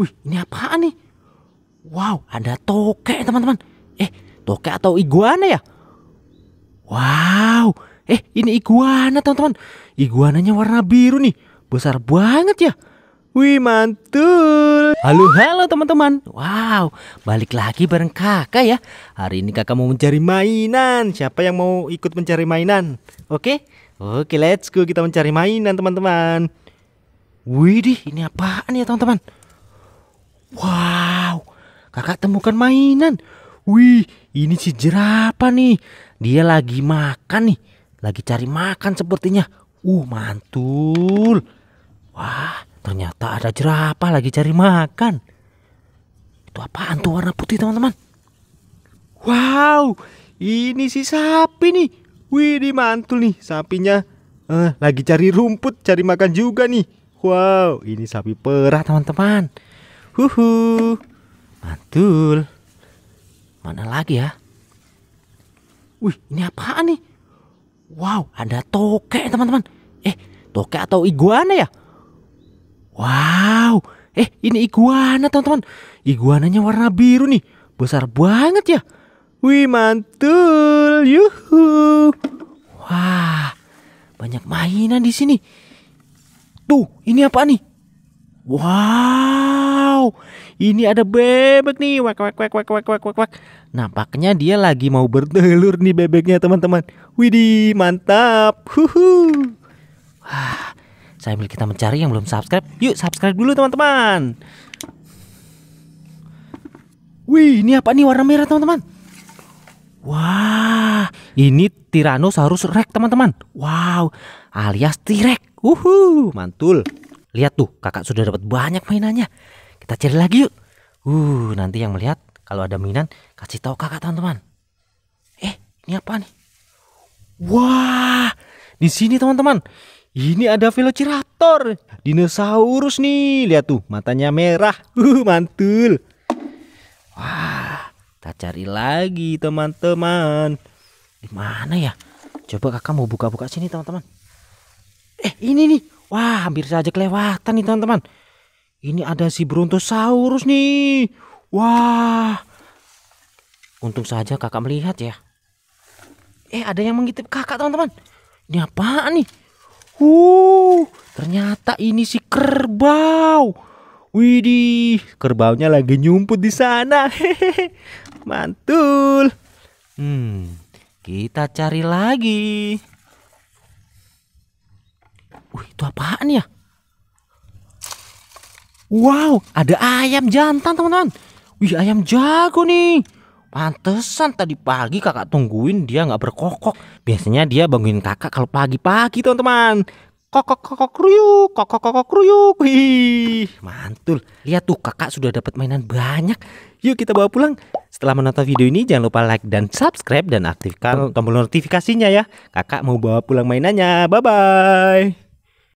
Wih, ini apaan nih? Wow, ada tokek teman-teman. Eh, tokek atau iguana ya? Wow, eh ini iguana teman-teman. Iguananya warna biru nih. Besar banget ya. Wih mantul Halo halo teman-teman Wow balik lagi bareng kakak ya Hari ini kakak mau mencari mainan Siapa yang mau ikut mencari mainan Oke Oke let's go kita mencari mainan teman-teman Wih ini apaan ya teman-teman Wow, kakak temukan mainan. Wih, ini si jerapah nih. Dia lagi makan nih. Lagi cari makan sepertinya. Uh, mantul. Wah, ternyata ada jerapah lagi cari makan. Itu apaan tuh warna putih teman-teman? Wow, ini si sapi nih. Wih, di mantul nih sapinya. Eh, lagi cari rumput, cari makan juga nih. Wow, ini sapi perah teman-teman. Huhu. Mantul. Mana lagi ya? Wih, ini apaan nih? Wow, ada tokek teman-teman. Eh, tokek atau iguana ya? Wow, eh ini iguana teman-teman. Iguananya warna biru nih. Besar banget ya. Wih, mantul. Yuhu. Wah, banyak mainan di sini. Tuh, ini apa nih? Wow ini ada bebek nih wek wek wek wek wek wek wek wek nampaknya dia lagi mau bertelur nih bebeknya teman-teman widih mantap huhu wah sambil kita mencari yang belum subscribe yuk subscribe dulu teman-teman wih ini apa nih warna merah teman-teman Wah, ini Tyrannosaurus Rex teman-teman. Wow, alias T-Rex. mantul. Lihat tuh, kakak sudah dapat banyak mainannya. Kita cari lagi yuk. Uh, nanti yang melihat kalau ada minan kasih tahu kakak teman-teman. Eh, ini apa nih? Wah, di sini teman-teman. Ini ada Velociraptor, dinosaurus nih. Lihat tuh, matanya merah. Uh, mantul. Wah, kita cari lagi teman-teman. Di mana ya? Coba kakak mau buka-buka sini teman-teman. Eh, ini nih. Wah, hampir saja kelewatan nih teman-teman. Ini ada si Brontosaurus nih. Wah. Untung saja kakak melihat ya. Eh, ada yang mengitip kakak, teman-teman. Ini apaan nih? Uh, ternyata ini si kerbau. Widih, kerbaunya lagi nyumput di sana. Hehehe. Mantul. Hmm, kita cari lagi. Wih, itu apaan ya? Wow, ada ayam jantan teman-teman. Wih, ayam jago nih. Pantesan tadi pagi kakak tungguin dia nggak berkokok. Biasanya dia bangunin kakak kalau pagi-pagi teman-teman. Kokok kokok kruyuk, kokok kokok kruyuk. Wih, mantul. Lihat tuh kakak sudah dapat mainan banyak. Yuk kita bawa pulang. Setelah menonton video ini jangan lupa like dan subscribe dan aktifkan tombol notifikasinya ya. Kakak mau bawa pulang mainannya. Bye bye.